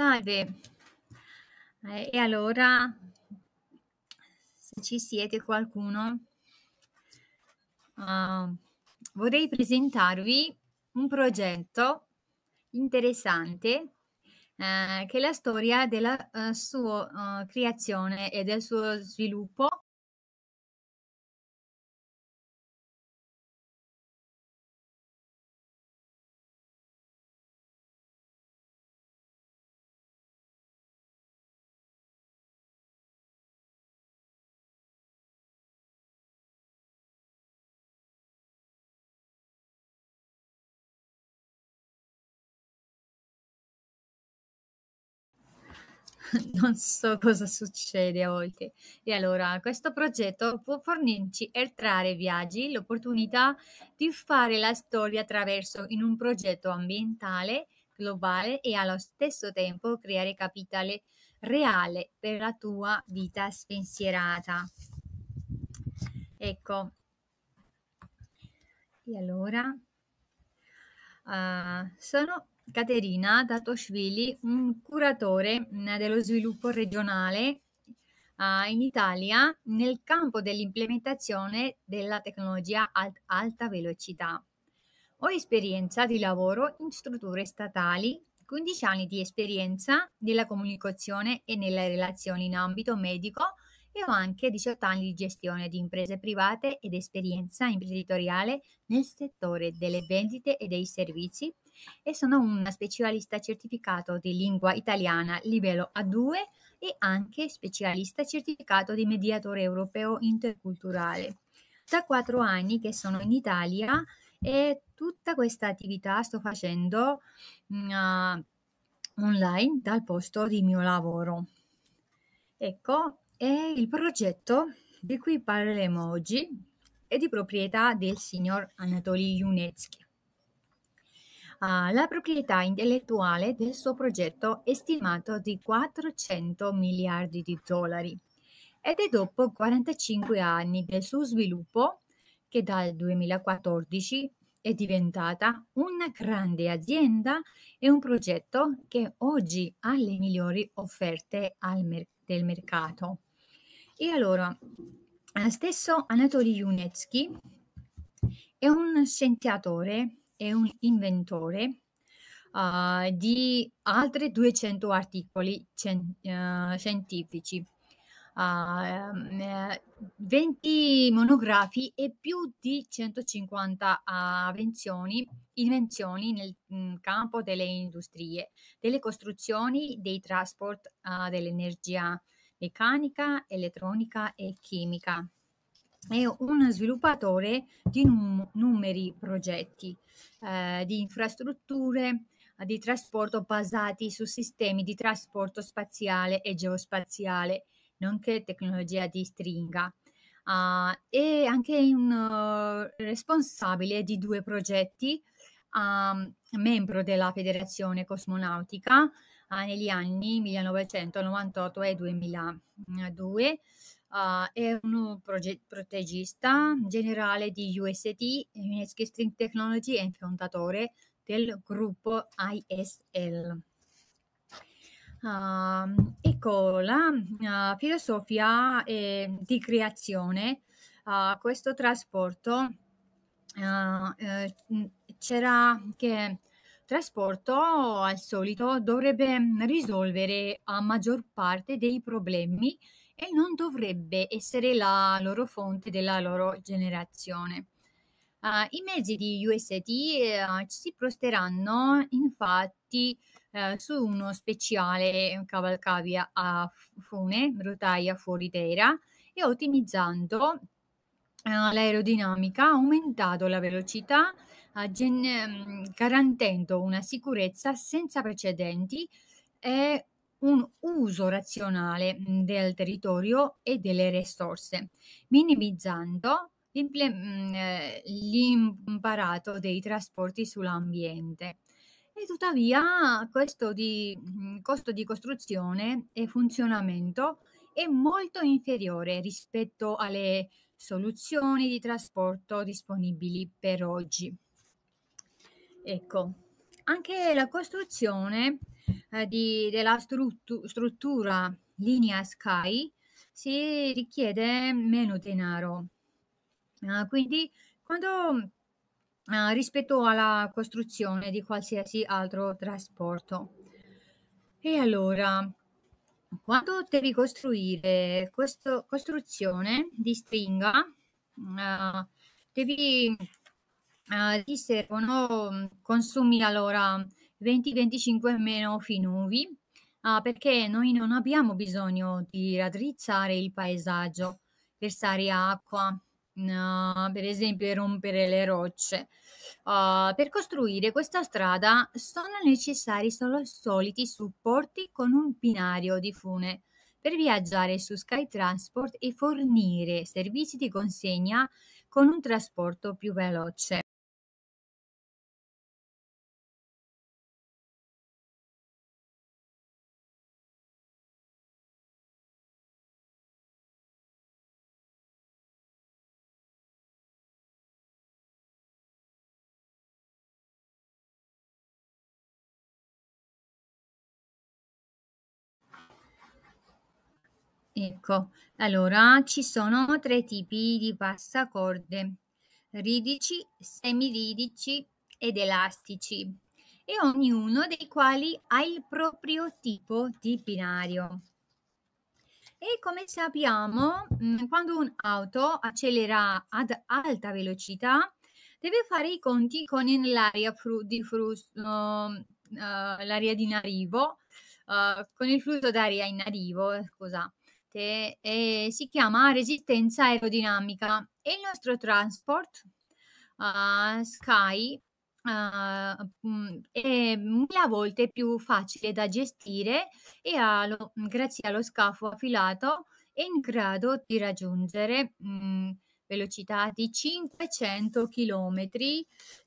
salve. Eh, e allora, se ci siete qualcuno, uh, vorrei presentarvi un progetto interessante eh, che è la storia della uh, sua uh, creazione e del suo sviluppo non so cosa succede a volte. E allora questo progetto può fornirci, oltre ai viaggi, l'opportunità di fare la storia attraverso in un progetto ambientale globale e allo stesso tempo creare capitale reale per la tua vita spensierata. Ecco. E allora uh, sono Caterina Datoshvili, un curatore mm, dello sviluppo regionale ah, in Italia nel campo dell'implementazione della tecnologia ad alta velocità. Ho esperienza di lavoro in strutture statali, 15 anni di esperienza nella comunicazione e nelle relazioni in ambito medico e ho anche 18 anni di gestione di imprese private ed esperienza imprenditoriale nel settore delle vendite e dei servizi e sono una specialista certificato di lingua italiana livello A2 e anche specialista certificato di mediatore europeo interculturale. Da quattro anni che sono in Italia e tutta questa attività sto facendo uh, online dal posto di mio lavoro. Ecco, e il progetto di cui parleremo oggi è di proprietà del signor Anatoly Junetsky la proprietà intellettuale del suo progetto è stimato di 400 miliardi di dollari ed è dopo 45 anni del suo sviluppo che dal 2014 è diventata una grande azienda e un progetto che oggi ha le migliori offerte mer- del mercato. E allora, stesso Anatoly Junetsky è un scienziatore è un inventore uh, di altri 200 articoli cien- uh, scientifici, uh, ah, 20 ehm, eh, monografi e più di 150 invenzioni, invenzioni nel mh, mm, campo delle industrie, delle costruzioni, dei trasporti, dell'energia meccanica, elettronica e chimica è un sviluppatore di num- numeri progetti eh, di infrastrutture eh, di trasporto basati su sistemi di trasporto spaziale e geospaziale, nonché tecnologia di stringa. Uh, è anche un uh, responsabile di due progetti, um, membro della Federazione Cosmonautica uh, negli anni 1998 e 2002 Uh, è un proget- protegista generale di UST, UNESCO String Technology, e fondatore del gruppo ISL. Uh, ehm, ecco la uh, filosofia eh, di creazione, questo trasporto eh, eh c'era che trasporto al solito dovrebbe risolvere la maggior parte dei problemi uh, e non dovrebbe essere la loro fonte della loro generazione. Uh, I mezzi di UST uh, eh, si prosteranno infatti uh, su uno speciale cavalcavia a fune, rotaia fuori terra e ottimizzando l'aerodinamica, aumentando la velocità, gen- mm, garantendo una sicurezza senza precedenti e un uso razionale del territorio e delle risorse, minimizzando eh, l'imparato dei trasporti sull'ambiente. E tuttavia questo di, costo di costruzione e funzionamento è molto inferiore rispetto alle soluzioni di trasporto disponibili per oggi. Ecco, anche la costruzione eh, di, della struttu- struttura linea Sky si richiede meno denaro. Uh, quindi quando uh, rispetto alla costruzione di qualsiasi altro trasporto. E allora, quando devi costruire questa costruzione di stringa, uh, devi, ti servono consumi allora 20-25 meno finuvi, ah, perché noi non abbiamo bisogno di raddrizzare il paesaggio, versare acqua, no, ah, per esempio rompere le rocce. Uh, per costruire questa strada sono necessari solo soliti supporti con un binario di fune per viaggiare su SkyTransport e fornire servizi di consegna con un trasporto più veloce. Ecco, allora ci sono tre tipi di corde, ridici, semiridici ed elastici, e ognuno dei quali ha il proprio tipo di binario. E come sappiamo, mm, quando un'auto accelera ad alta velocità, deve fare i conti con l'aria, fru- di, fru- uh, eh, l'aria in arrivo, uh, eh, con il flusso d'aria in arrivo, scusa, presente e si chiama resistenza aerodinamica e il nostro transport uh, Sky uh, è mille volte più facile da gestire e allo, grazie allo scafo affilato è in grado di raggiungere mh, mm, velocità di 500 km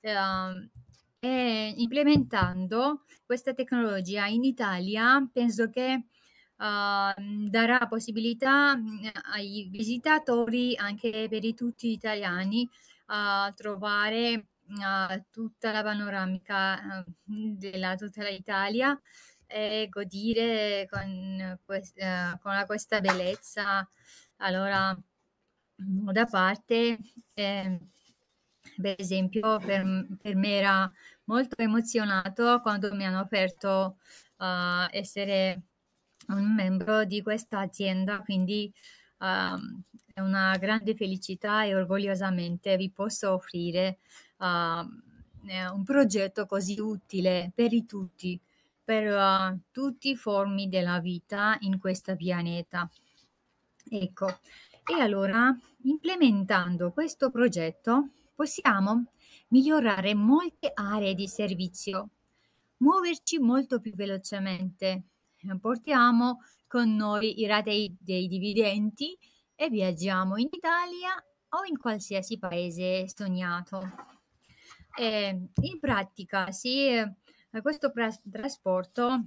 uh, implementando questa tecnologia in Italia penso che uh, darà possibilità mm, ai visitatori, anche per i tutti gli italiani, a uh, trovare uh, tutta la panoramica mm, della tutta l'Italia e godere con, eh, con questa bellezza. Allora, da parte, eh, per esempio, per, per, me era molto emozionato quando mi hanno offerto uh, essere un membro di questa azienda, quindi um, è una grande felicità e orgogliosamente vi posso offrire uh, un progetto così utile per tutti, per uh, tutti i formi della vita in questo pianeta. Ecco, e allora implementando questo progetto possiamo migliorare molte aree di servizio, muoverci molto più velocemente, eh, portiamo con noi i ratei dei dividendi e viaggiamo in Italia o in qualsiasi paese sognato. E ehm, in pratica, se sì, eh, questo pra- trasporto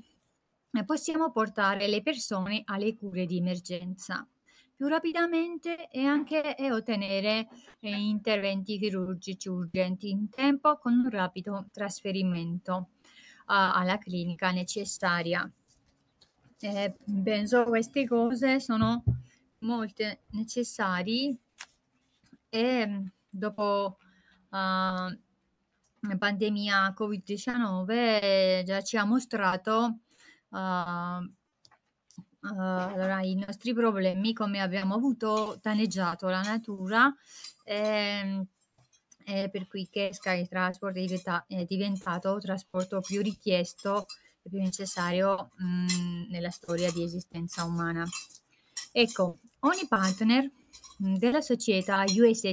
eh, possiamo portare le persone alle cure di emergenza più rapidamente e anche e ottenere interventi chirurgici urgenti in tempo con un rapido trasferimento uh, alla clinica necessaria eh, penso queste cose sono molto necessarie e mm, dopo ah, la pandemia Covid-19 eh, già ci ha mostrato uh, uh, allora, i nostri problemi, come abbiamo avuto danneggiato la natura. E, e mm, per cui che Sky Transport è diventato il trasporto più richiesto più necessario mh, nella storia di esistenza umana. Ecco, ogni partner della società UST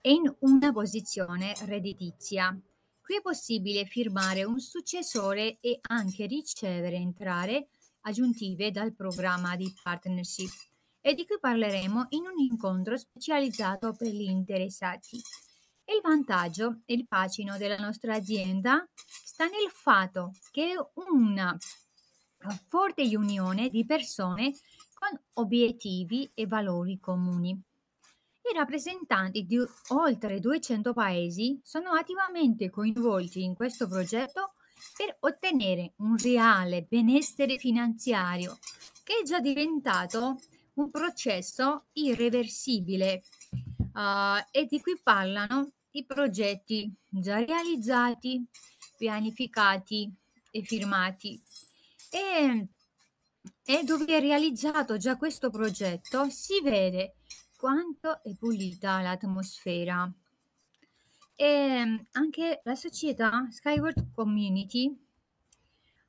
è in una posizione redditizia. Qui è possibile firmare un successore e anche ricevere entrare aggiuntive dal programma di partnership e di cui parleremo in un incontro specializzato per gli interessati. Il vantaggio e il fascino della nostra azienda sta nel fatto che è una forte unione di persone con obiettivi e valori comuni. I rappresentanti di oltre 200 paesi sono attivamente coinvolti in questo progetto per ottenere un reale benessere finanziario che è già diventato un processo irreversibile uh, e di cui parlano i progetti già realizzati, pianificati e firmati. E, e dove è realizzato già questo progetto si vede quanto è pulita l'atmosfera. E anche la società Skyward Community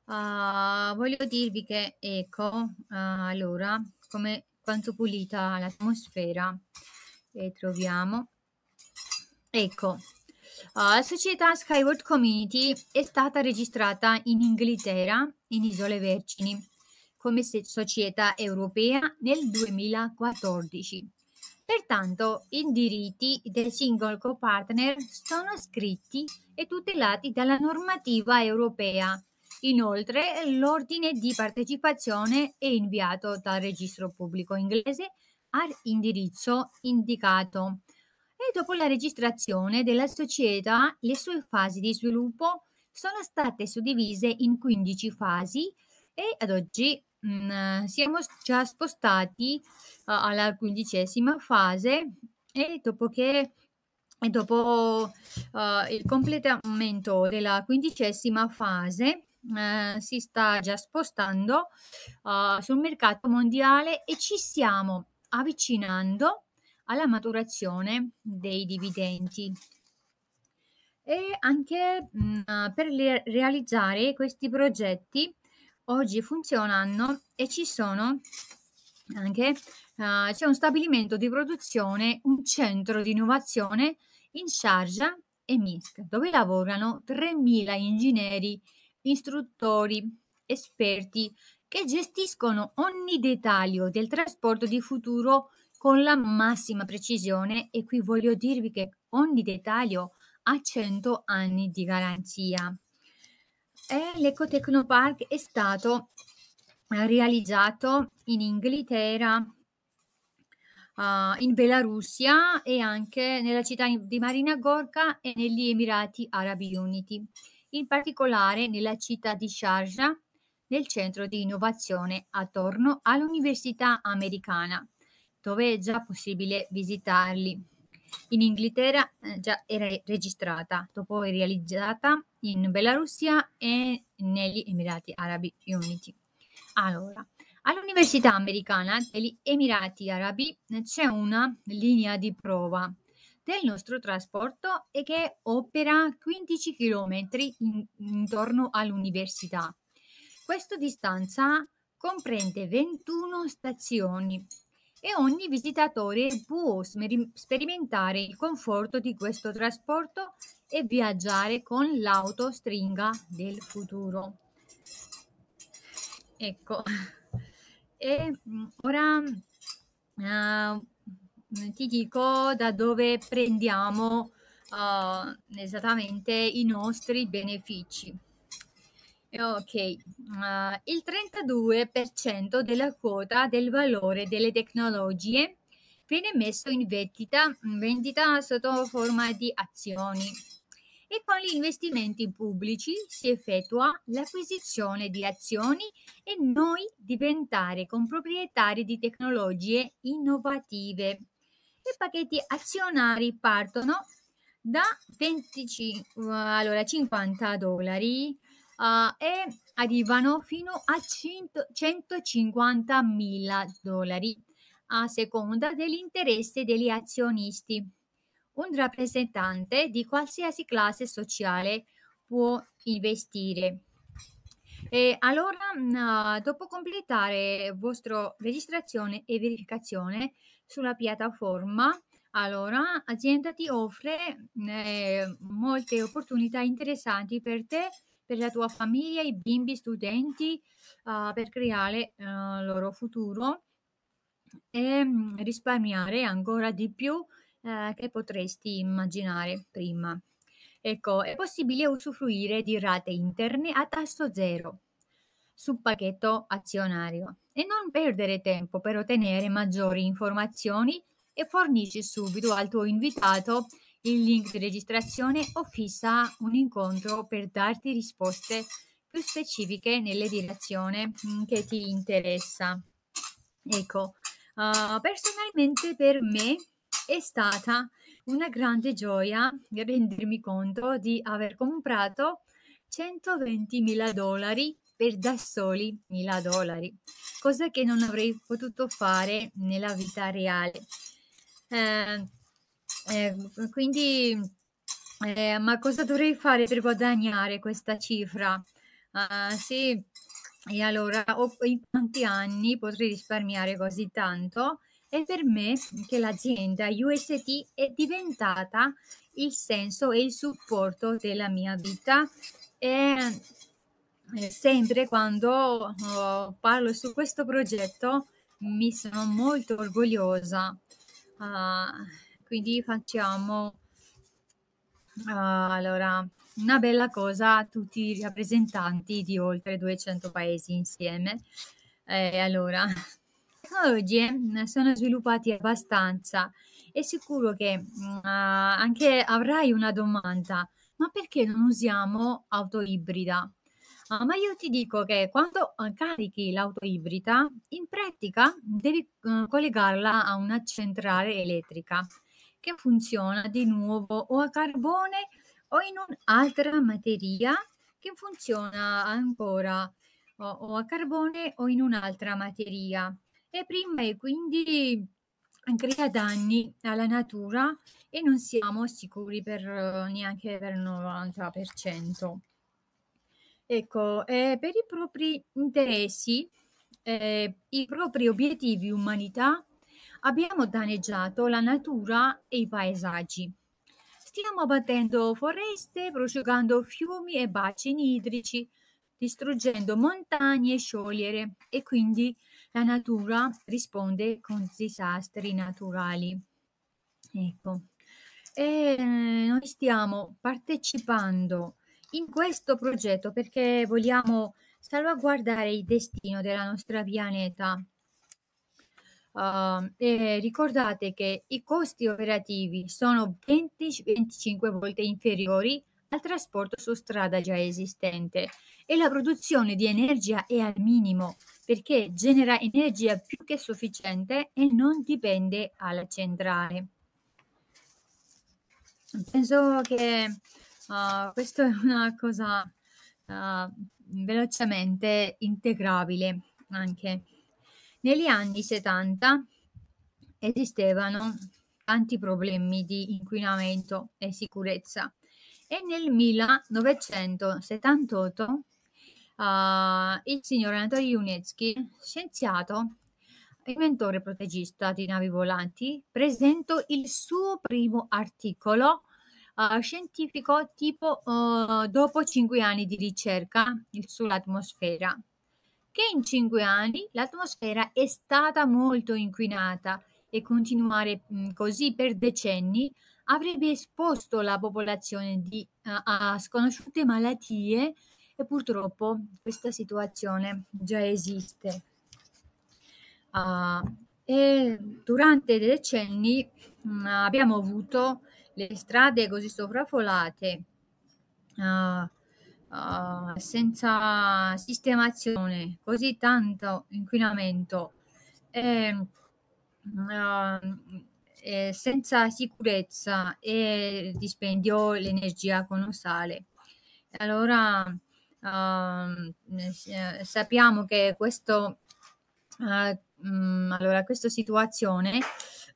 Uh, voglio dirvi che ecco uh, allora come quanto pulita l'atmosfera e troviamo. Ecco, la eh, società Skyward Community è stata registrata in Inghilterra, in Isole Vergini, come società europea nel 2014. Pertanto i diritti del singolo copartner sono scritti e tutelati dalla normativa europea. Inoltre l'ordine di partecipazione è inviato dal registro pubblico inglese all'indirizzo indicato e dopo la registrazione della società le sue fasi di sviluppo sono state suddivise in 15 fasi e ad oggi mh, mm, siamo già spostati uh, alla quindicesima fase e dopo che e dopo uh, il completamento della quindicesima fase uh, si sta già spostando uh, sul mercato mondiale e ci siamo avvicinando alla maturazione dei dividendi e anche mh, mm, per le, realizzare questi progetti oggi funzionano e ci sono anche uh, c'è un stabilimento di produzione, un centro di innovazione in Sharjah e Minsk, dove lavorano 3.000 ingegneri, istruttori, esperti che gestiscono ogni dettaglio del trasporto di futuro con la massima precisione e qui voglio dirvi che ogni dettaglio ha 100 anni di garanzia. E l'Ecotecnopark è stato realizzato in Inghilterra, uh, in Belarusia e anche nella città di Marina Gorka e negli Emirati Arabi Uniti, in particolare nella città di Sharjah del centro di innovazione attorno all'Università americana, dove è già possibile visitarli. In Inghilterra eh, già era registrata, dopo realizzata in Belarusia e negli Emirati Arabi Uniti. Allora, all'Università americana degli Emirati Arabi eh, c'è una linea di prova del nostro trasporto e che opera 15 km in, intorno all'università. Questa distanza comprende 21 stazioni e ogni visitatore può sperimentare il conforto di questo trasporto e viaggiare con l'autostringa del futuro. Ecco, e mm, ora uh, ti dico da dove prendiamo uh, esattamente i nostri benefici. Ok, uh, il 32% della quota del valore delle tecnologie viene messo in vendita, in vendita sotto forma di azioni e con gli investimenti pubblici si effettua l'acquisizione di azioni e noi diventare comproprietari di tecnologie innovative. I pacchetti azionari partono da 25, allora, 50 dollari uh, e arrivano fino a 150.000 dollari a seconda dell'interesse degli azionisti. Un rappresentante di qualsiasi classe sociale può investire. E allora, mm, ah, dopo completare la vostra registrazione e verificazione sulla piattaforma, allora l'azienda ti offre mm, eh, molte opportunità interessanti per te per la tua famiglia, i bimbi, studenti, uh, per creare uh, il loro futuro e mm, risparmiare ancora di più eh, che potresti immaginare prima. Ecco, è possibile usufruire di rate interne a tasso zero sul pacchetto azionario e non perdere tempo per ottenere maggiori informazioni e fornisci subito al tuo invitato il link di registrazione o fissa un incontro per darti risposte più specifiche nelle direzioni mm, che ti interessa. Ecco, uh, personalmente per me è stata una grande gioia rendermi conto di aver comprato 120.000 dollari per da soli 1.000 dollari, cosa che non avrei potuto fare nella vita reale. Uh, Ehm, quindi, eh, ma cosa dovrei fare per guadagnare questa cifra? Uh, sì, e allora ho, in quanti anni potrei risparmiare così tanto? E per me che l'azienda UST è diventata il senso e il supporto della mia vita. E eh, sempre quando oh, parlo su questo progetto mi sono molto orgogliosa. Uh, quindi facciamo uh, allora, una bella cosa a tutti i rappresentanti di oltre 200 paesi insieme. Eh, allora, tecnologie eh, sono sviluppate abbastanza. È sicuro che uh, anche avrai una domanda, ma perché non usiamo auto ibrida? Uh, ma io ti dico che quando eh, carichi l'auto ibrida, in pratica devi uh, collegarla a una centrale elettrica che funziona di nuovo o a carbone o in un'altra materia che funziona ancora o, o a carbone o in un'altra materia e prima e quindi crea danni alla natura e non siamo sicuri per, eh, neanche per il 90%. Ecco, eh, per i propri interessi, eh, i propri obiettivi umanità abbiamo danneggiato la natura e i paesaggi. Stiamo abbattendo foreste, prosciugando fiumi e bacini idrici, distruggendo montagne e sciogliere e quindi la natura risponde con disastri naturali. Ecco, e eh, noi stiamo partecipando in questo progetto perché vogliamo salvaguardare il destino della nostra pianeta Uh, e ricordate che i costi operativi sono 20-25 volte inferiori al trasporto su strada già esistente e la produzione di energia è al minimo perché genera energia più che sufficiente e non dipende dalla centrale. Penso che uh, eh, questa è una cosa uh, velocemente integrabile anche. Negli anni 70 esistevano tanti problemi di inquinamento e sicurezza e nel 1978 uh, eh, il signor Anatoly Unetsky, scienziato inventore protegista di navi volanti, presentò il suo primo articolo uh, scientifico tipo uh, dopo cinque anni di ricerca sull'atmosfera che in cinque anni l'atmosfera è stata molto inquinata e continuare così per decenni avrebbe esposto la popolazione di, a, a sconosciute malattie e purtroppo questa situazione già esiste. Uh, e durante decenni mh, abbiamo avuto le strade così sovraffollate, uh, ah, uh, senza sistemazione, così tanto inquinamento e, ehm, uh, eh, e eh, senza sicurezza e dispendio l'energia colossale. Allora uh, sappiamo che questo, mh, mm, allora, questa situazione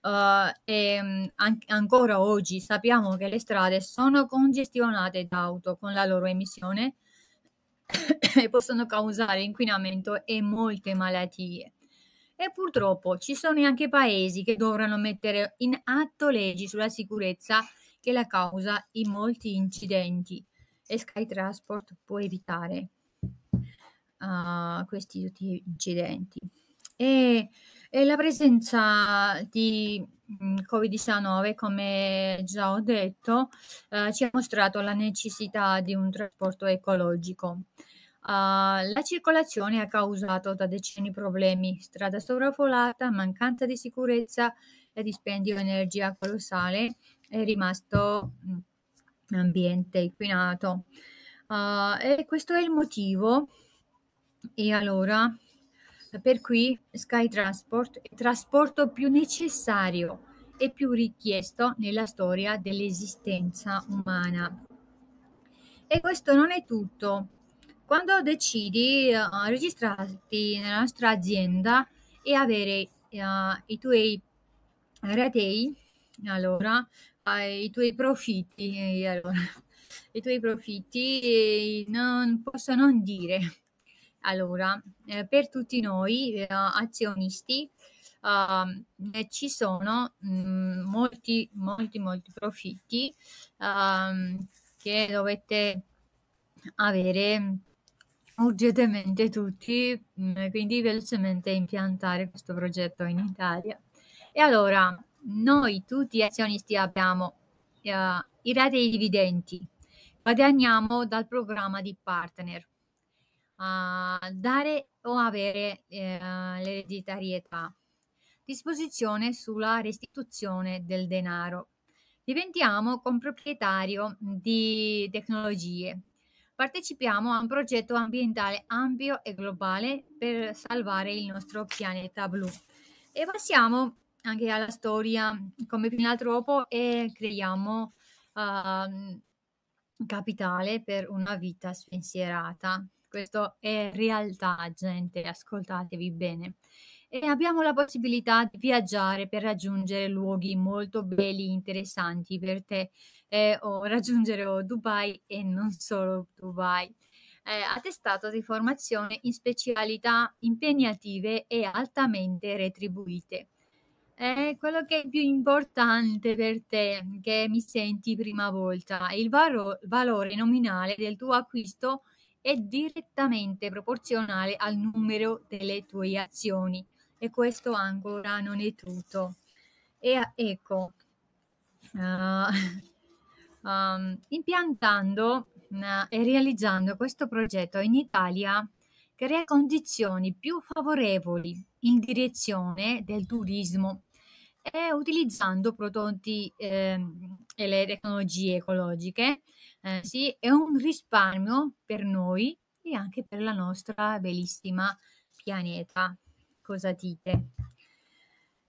uh, eh, e ehm, an- ancora oggi sappiamo che le strade sono congestionate da auto con la loro emissione e possono causare inquinamento e molte malattie. E purtroppo ci sono anche paesi che dovranno mettere in atto leggi sulla sicurezza che la causa in molti incidenti e Sky Transport può evitare uh, questi incidenti. E e la presenza di mm, Covid-19, come già ho detto, eh, ci ha mostrato la necessità di un trasporto ecologico. Uh, la circolazione ha causato da decenni problemi, strada sovraffollata, mancanza di sicurezza e dispendio di energia colossale è rimasto mh, mm, ambiente inquinato. Uh, e questo è il motivo. E allora per cui Sky Transport è il trasporto più necessario e più richiesto nella storia dell'esistenza umana. E questo non è tutto. Quando decidi uh, registrarti nella nostra azienda e avere uh, i tuoi ratei, allora, uh, i tuoi profitti, eh, allora, i tuoi profitti non posso non dire allora, eh, per tutti noi eh, azionisti ehm, eh, ci sono mh, mm, molti, molti, molti profitti ehm, che dovete avere urgentemente tutti, mh, mm, quindi velocemente impiantare questo progetto in Italia. E allora, noi tutti azionisti abbiamo eh, i rate e dividendi guadagniamo dal programma di partner a dare o avere eh, l'ereditarietà. Disposizione sulla restituzione del denaro. Diventiamo comproprietario di tecnologie. Partecipiamo a un progetto ambientale ampio e globale per salvare il nostro pianeta blu. E passiamo anche alla storia come filantropo e creiamo uh, capitale per una vita spensierata questo è realtà, gente, ascoltatevi bene. E abbiamo la possibilità di viaggiare per raggiungere luoghi molto belli, interessanti per te, eh, o raggiungere Dubai e non solo Dubai. Eh, attestato di formazione in specialità impegnative e altamente retribuite. Eh, quello che è più importante per te, che mi senti prima volta, è il varo- valore nominale del tuo acquisto è direttamente proporzionale al numero delle tue azioni. E questo ancora non è tutto. E ah, ecco, uh, um, impiantando uh, e realizzando questo progetto in Italia crea condizioni più favorevoli in direzione del turismo e eh, utilizzando prodotti eh, e le tecnologie ecologiche eh, sì, è un risparmio per noi e anche per la nostra bellissima pianeta. Cosa dite?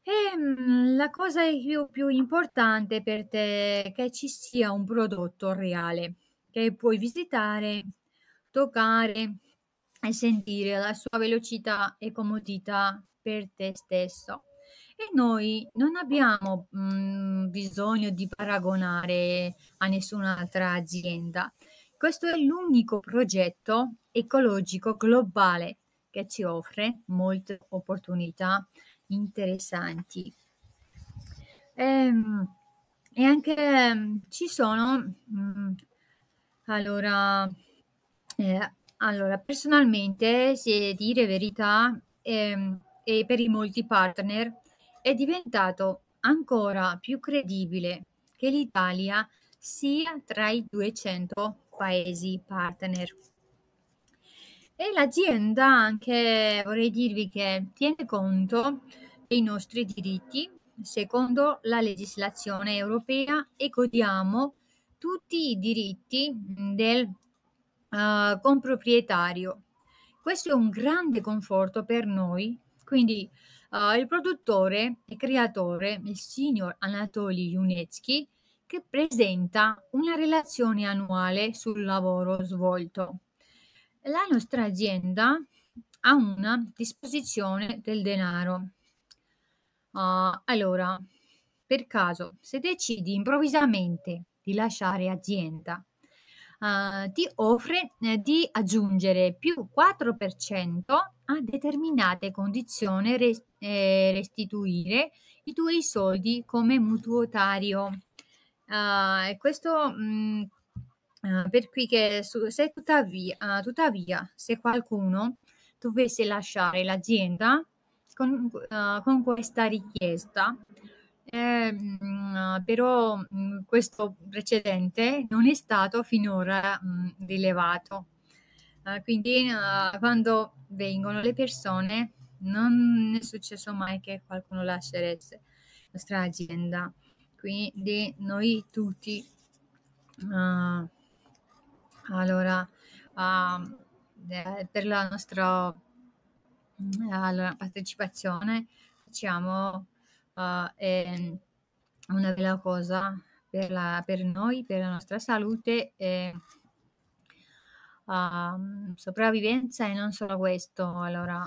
E ehm, la cosa più, più importante per te è che ci sia un prodotto reale che puoi visitare, toccare e sentire la sua velocità e comodità per te stesso e noi non abbiamo mh, mm, bisogno di paragonare a nessun'altra azienda. Questo è l'unico progetto ecologico globale che ci offre molte opportunità interessanti. E, ehm, e anche ci sono, mh, mm, allora, eh, allora, personalmente, se dire verità, eh, e per i molti partner è diventato ancora più credibile che l'Italia sia tra i 200 paesi partner. E l'azienda anche, vorrei dirvi che tiene conto dei nostri diritti secondo la legislazione europea e godiamo tutti i diritti del uh, eh, comproprietario. Questo è un grande conforto per noi, quindi eh, il produttore e creatore, il signor Anatoly Junetsky, che presenta una relazione annuale sul lavoro svolto. La nostra azienda ha una disposizione del denaro. Uh, allora, per caso, se decidi improvvisamente di lasciare azienda uh, ti offre eh, di aggiungere più 4% a determinate condizioni rest- eh, restituire i tuoi soldi come mutuotario. Uh, e questo mh, mm, eh, uh, per cui che su, se tuttavia, uh, tuttavia se qualcuno dovesse lasciare l'azienda con, con questa richiesta eh, però questo precedente non è stato finora mh, rilevato. Uh, quindi uh, quando vengono le persone non è successo mai che qualcuno lasceresse la nostra azienda. Quindi noi tutti uh, allora ehm, per la nostra allora, partecipazione facciamo uh, è una bella cosa per, la, per, noi, per la nostra salute e uh, sopravvivenza e non solo questo, allora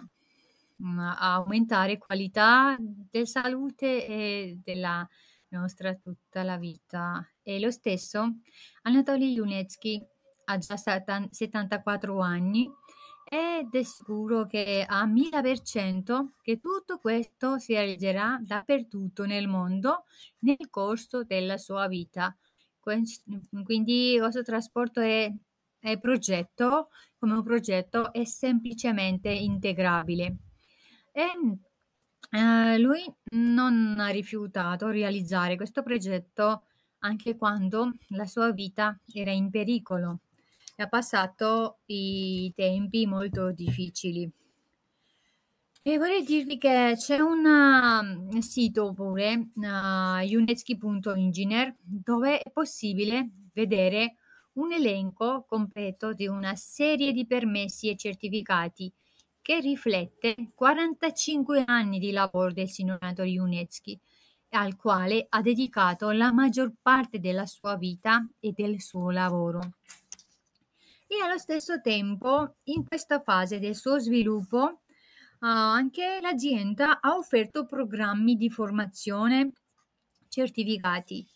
um, aumentare qualità della salute e della nostra tutta la vita. E lo stesso Anatoly Lunetsky ha già 74 anni ed è sicuro che a 1000% che tutto questo si realizzerà dappertutto nel mondo nel corso della sua vita. Quindi questo trasporto è, è progetto, come un progetto, è semplicemente integrabile. E eh, lui non ha rifiutato realizzare questo progetto anche quando la sua vita era in pericolo e ha passato i tempi molto difficili. E vorrei dirvi che c'è un um, sito pure, uh, uneschi.engineer, dove è possibile vedere un elenco completo di una serie di permessi e certificati che riflette 45 anni di lavoro del signorato Uneschi, al quale ha dedicato la maggior parte della sua vita e del suo lavoro e allo stesso tempo in questa fase del suo sviluppo eh, anche l'azienda ha offerto programmi di formazione certificati. Eh,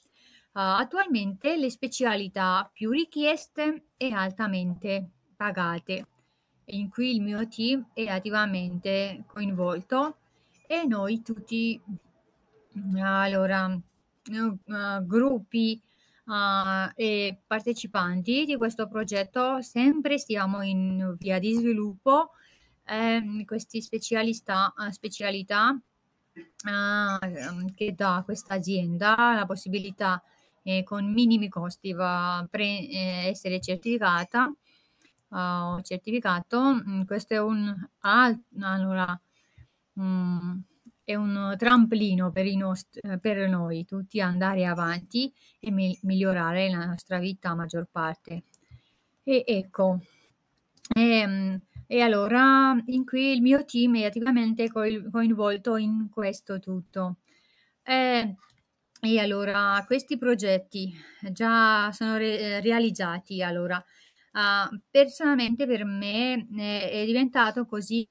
attualmente le specialità più richieste e altamente pagate, in cui il mio team è attivamente coinvolto e noi tutti allora, eh, gruppi uh, e partecipanti di questo progetto, sempre stiamo in via di sviluppo ehm, eh, queste specialità, specialità uh, ehm, che dà questa azienda la possibilità eh, con minimi costi di pre- eh, essere certificata uh, certificato mm, questo è un altro. allora, um, è un trampolino per, nost- eh, per noi tutti andare avanti e mi- migliorare la nostra vita a maggior parte. E ecco, e, ehm, e allora in cui il mio team è attivamente coil- coinvolto in questo tutto. E, eh, e allora questi progetti già sono re- eh, realizzati. Allora, uh, personalmente per me eh, è diventato così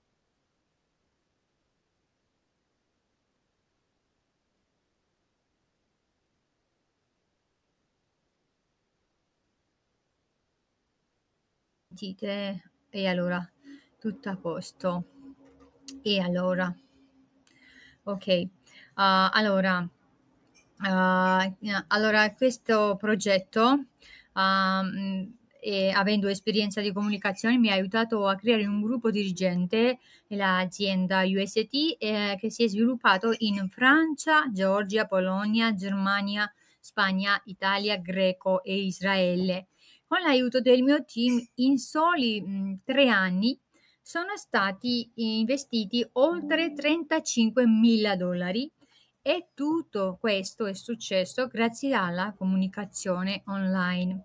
sentite? E allora, tutto a posto. E allora, ok, uh, allora, uh, allora, questo progetto, uh, e, avendo esperienza di comunicazione, mi ha aiutato a creare un gruppo dirigente nell'azienda UST eh, che si è sviluppato in Francia, Georgia, Polonia, Germania, Spagna, Italia, Greco e Israele con l'aiuto del mio team in soli mh, tre anni sono stati investiti oltre 35 mila dollari e tutto questo è successo grazie alla comunicazione online.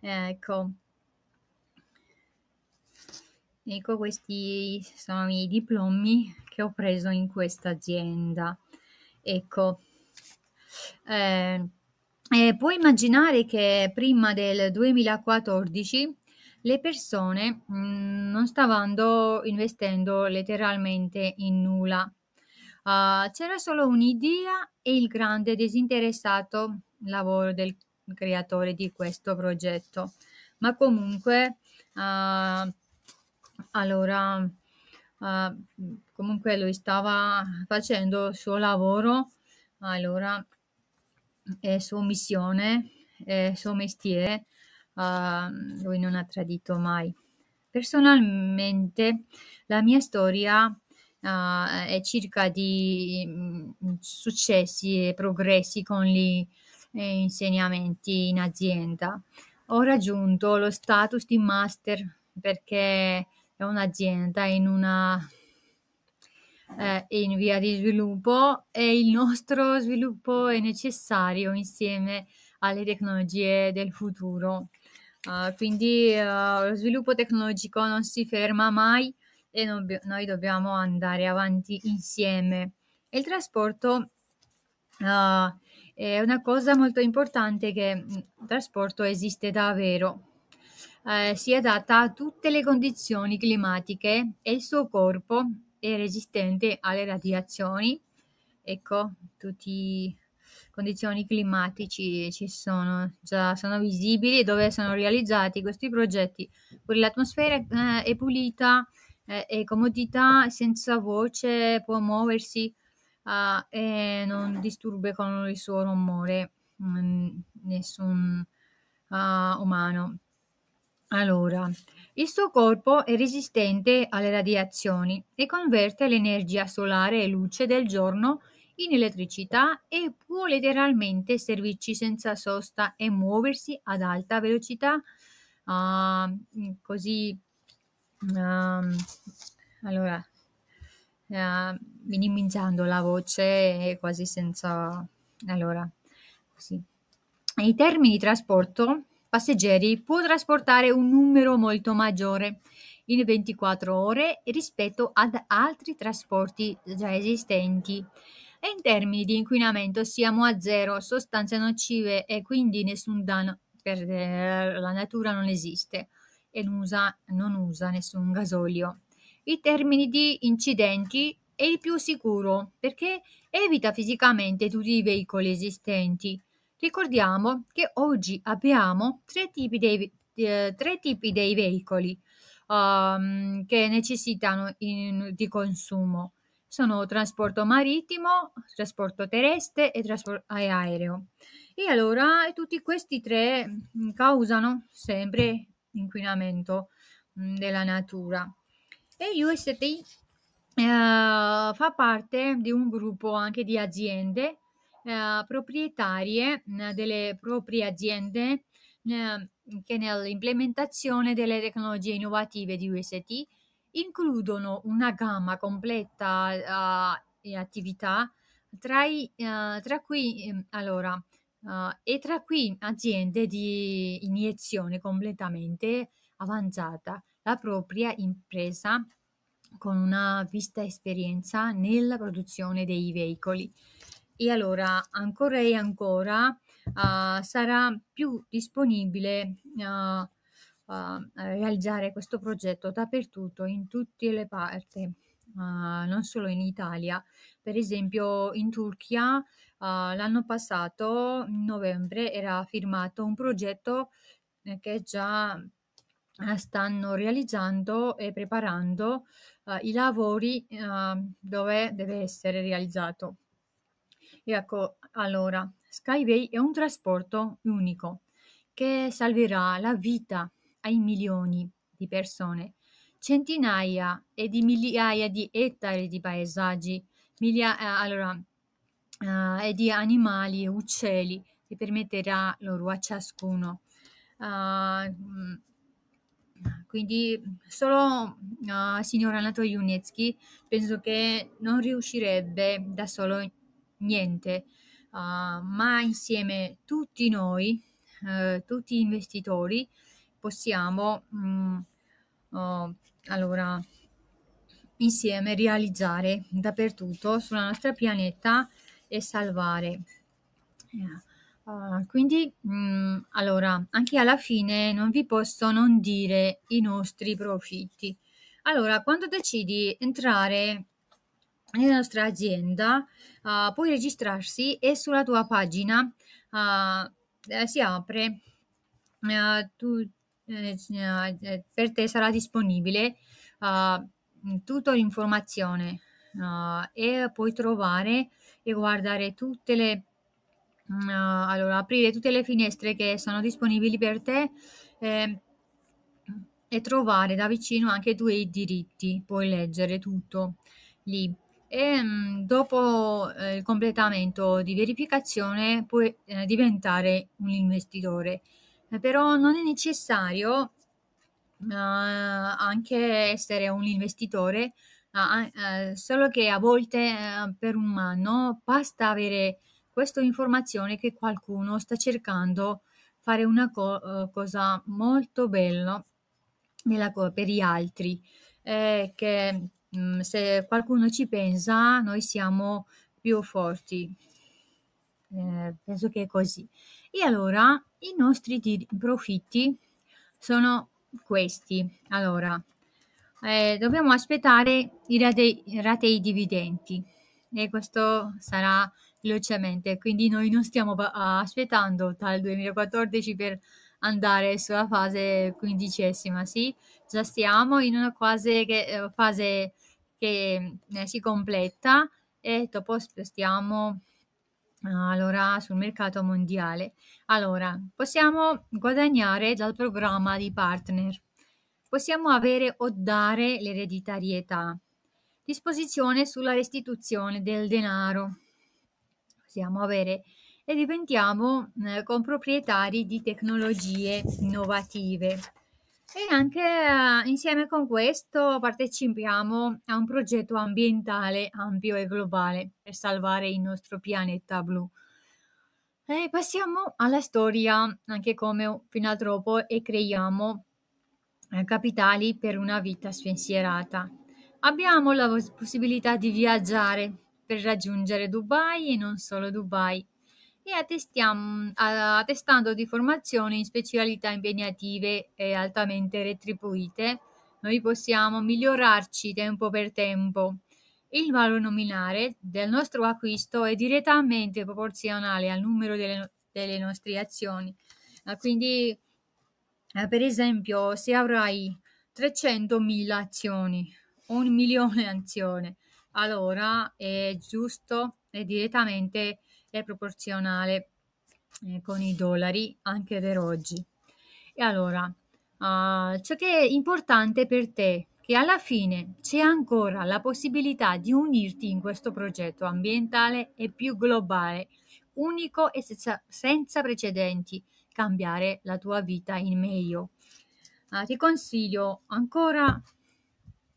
Ecco. Ecco, questi sono i diplomi che ho preso in questa azienda. Ecco. Eh, eh, puoi immaginare che prima del 2014 le persone mh, mm, non stavano investendo letteralmente in nulla. Uh, c'era solo un'idea e il grande disinteressato lavoro del creatore di questo progetto. Ma comunque, uh, allora, uh, comunque lui stava facendo il suo lavoro, allora è sua missione, è il suo mestiere, uh, lui non ha tradito mai. Personalmente la mia storia uh, è circa di mm, successi e progressi con gli eh, insegnamenti in azienda. Ho raggiunto lo status di master perché è un'azienda in una eh, in via di sviluppo e il nostro sviluppo è necessario insieme alle tecnologie del futuro. Uh, quindi uh, lo sviluppo tecnologico non si ferma mai e no, noi dobbiamo andare avanti insieme. Il trasporto uh, è una cosa molto importante che mm, il trasporto esiste davvero. si adatta a tutte le condizioni climatiche e il suo corpo e resistente alle radiazioni. Ecco, tutti condizioni climatici ci sono già sono visibili dove sono realizzati questi progetti pure l'atmosfera eh, è pulita eh, è comodità senza voce può muoversi eh, e non disturbe con il suo rumore mh, mm, nessun uh, umano allora, il suo corpo è resistente alle radiazioni e converte l'energia solare e luce del giorno in elettricità e può letteralmente servirci senza sosta e muoversi ad alta velocità. Ah, così, ehm, allora, eh, minimizzando la voce e quasi senza... Allora, così. I termini di trasporto passeggeri può trasportare un numero molto maggiore in 24 ore rispetto ad altri trasporti già esistenti. E in termini di inquinamento siamo a zero, sostanze nocive e quindi nessun danno per eh, la natura non esiste e non usa, non usa nessun gasolio. In termini di incidenti è il più sicuro perché evita fisicamente tutti i veicoli esistenti Ricordiamo che oggi abbiamo tre tipi dei, eh, tre tipi dei veicoli um, che necessitano in, di consumo. Sono trasporto marittimo, trasporto terrestre e, trasporto aereo. E allora tutti questi tre mm, causano sempre inquinamento mm, della natura. E UST eh, fa parte di un gruppo anche di aziende eh, proprietarie mm, delle proprie aziende mm, che nell'implementazione delle tecnologie innovative di UST includono una gamma completa eh, di attività tra, i, eh, tra cui mm, allora, e tra cui aziende di iniezione completamente avanzata la propria impresa con una vista esperienza nella produzione dei veicoli e allora ancora e ancora uh, sarà più disponibile uh, uh, realizzare questo progetto dappertutto, in tutte le parti. non solo in Italia, per esempio in Turchia l'anno passato, in novembre, era firmato un progetto eh, che già eh, stanno realizzando e preparando i lavori dove deve essere realizzato. Ecco, allora, Skyway è un trasporto unico che salverà la vita ai milioni di persone, centinaia e di migliaia di ettari di paesaggi, migliaia, eh, allora, uh, e di animali e uccelli che permetterà loro a ciascuno. Uh, quindi solo uh, signor Anatol Junetsky penso che non riuscirebbe da solo niente, uh, ma insieme tutti noi, uh, tutti gli investitori, possiamo mh, mm, oh, uh, allora insieme realizzare dappertutto sulla nostra pianeta e salvare. Uh, quindi, mh, mm, allora, anche alla fine non vi posso non dire i nostri profitti. Allora, quando decidi entrare nella nostra azienda uh, puoi registrarsi e sulla tua pagina uh, si apre, uh, tu, eh, per te sarà disponibile ah, tutta l'informazione e puoi trovare e guardare tutte le mm, allora aprire tutte le finestre che sono disponibili per te eh, e trovare da vicino anche i tuoi diritti puoi leggere tutto lì e mm, dopo eh, il completamento di verificazione puoi eh, diventare un investitore. Eh, però non è necessario anche essere un investitore, solo che a volte per un anno basta avere questa informazione che qualcuno sta cercando fare una co- cosa molto bella nella co- per gli altri, eh, che Mm, se qualcuno ci pensa, noi siamo più forti. Eh, penso che è così. E allora i nostri di- profitti sono questi. Allora, eh, dobbiamo aspettare i rate- ratei dividendi e questo sarà velocemente. Quindi noi non stiamo aspettando dal 2014 per andare sulla fase quindicesima, sì, già stiamo in una eh, fase, che, fase che si completa e dopo spostiamo ah, allora sul mercato mondiale. Allora, possiamo guadagnare dal programma di partner. Possiamo avere o dare l'ereditarietà. Disposizione sulla restituzione del denaro. Possiamo avere e diventiamo eh, con proprietari di tecnologie innovative. E anche eh, insieme con questo partecipiamo a un progetto ambientale ampio e globale per salvare il nostro pianeta blu. E passiamo alla storia, anche come filantropo, e creiamo eh, capitali per una vita spensierata. Abbiamo la possibilità di viaggiare per raggiungere Dubai e non solo Dubai e attestando di formazione in specialità impegnative e altamente retribuite, noi possiamo migliorarci tempo per tempo. Il valore nominale del nostro acquisto è direttamente proporzionale al numero delle, delle nostre azioni. Quindi, eh, per esempio, se avrai 300.000 azioni, un milione di azioni, allora è giusto è direttamente proporzionale è proporzionale eh, con i dollari anche per oggi. E allora, uh, ciò che è importante per te, è che alla fine c'è ancora la possibilità di unirti in questo progetto ambientale e più globale, unico e senza, senza precedenti, cambiare la tua vita in meglio. Uh, ti consiglio ancora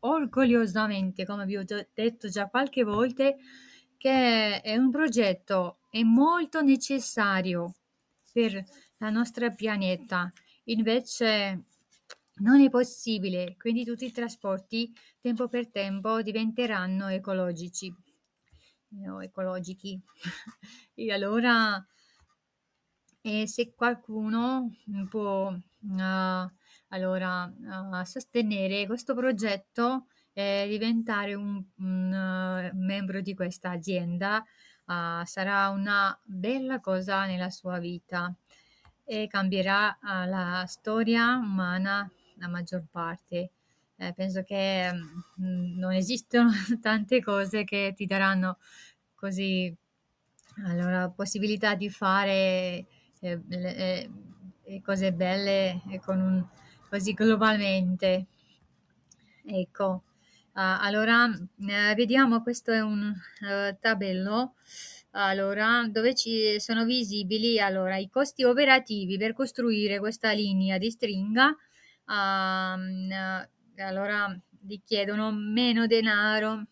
orgogliosamente, come vi ho detto già qualche volta, che è un progetto è molto necessario per la nostra pianeta. Invece non è possibile, quindi tutti i trasporti tempo per tempo diventeranno ecologici. No, ecologici. e allora e se qualcuno può uh, allora, uh, sostenere questo progetto e diventare un, un uh, membro di questa azienda uh, sarà una bella cosa nella sua vita e cambierà uh, la storia umana la maggior parte. Eh, penso che mh, mm, non esistono tante cose che ti daranno così allora possibilità di fare eh, le, eh, cose belle eh, con un, così globalmente ecco Ah, allora, mm, eh, vediamo, questo è un eh, tabello. Allora, dove ci sono visibili allora, i costi operativi per costruire questa linea di stringa. Ehm, eh, allora, vi chiedono meno denaro.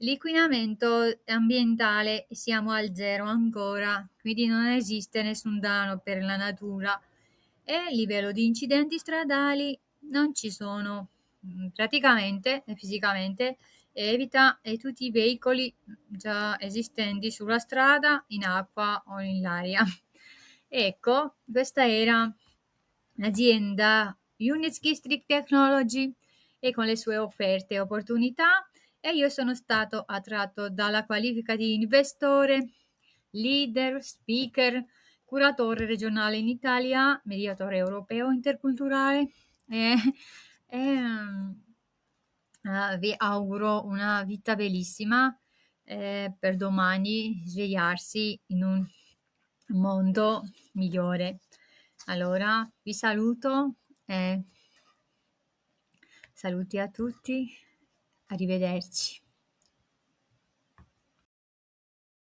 L'inquinamento ambientale siamo al zero ancora, quindi non esiste nessun danno per la natura. E livello di incidenti stradali non ci sono. Mm, praticamente eh, e fisicamente e evita tutti i veicoli già esistenti sulla strada, in acqua o in aria. Ecco, questa era l'azienda Unitsky District Technology e con le sue offerte e opportunità e io sono stato attratto dalla qualifica di investore, leader, speaker, curatore regionale in Italia, mediatore europeo interculturale. Eh, e eh, vi auguro una vita bellissima eh, per domani svegliarsi in un mondo migliore. Allora vi saluto e saluti a tutti, arrivederci.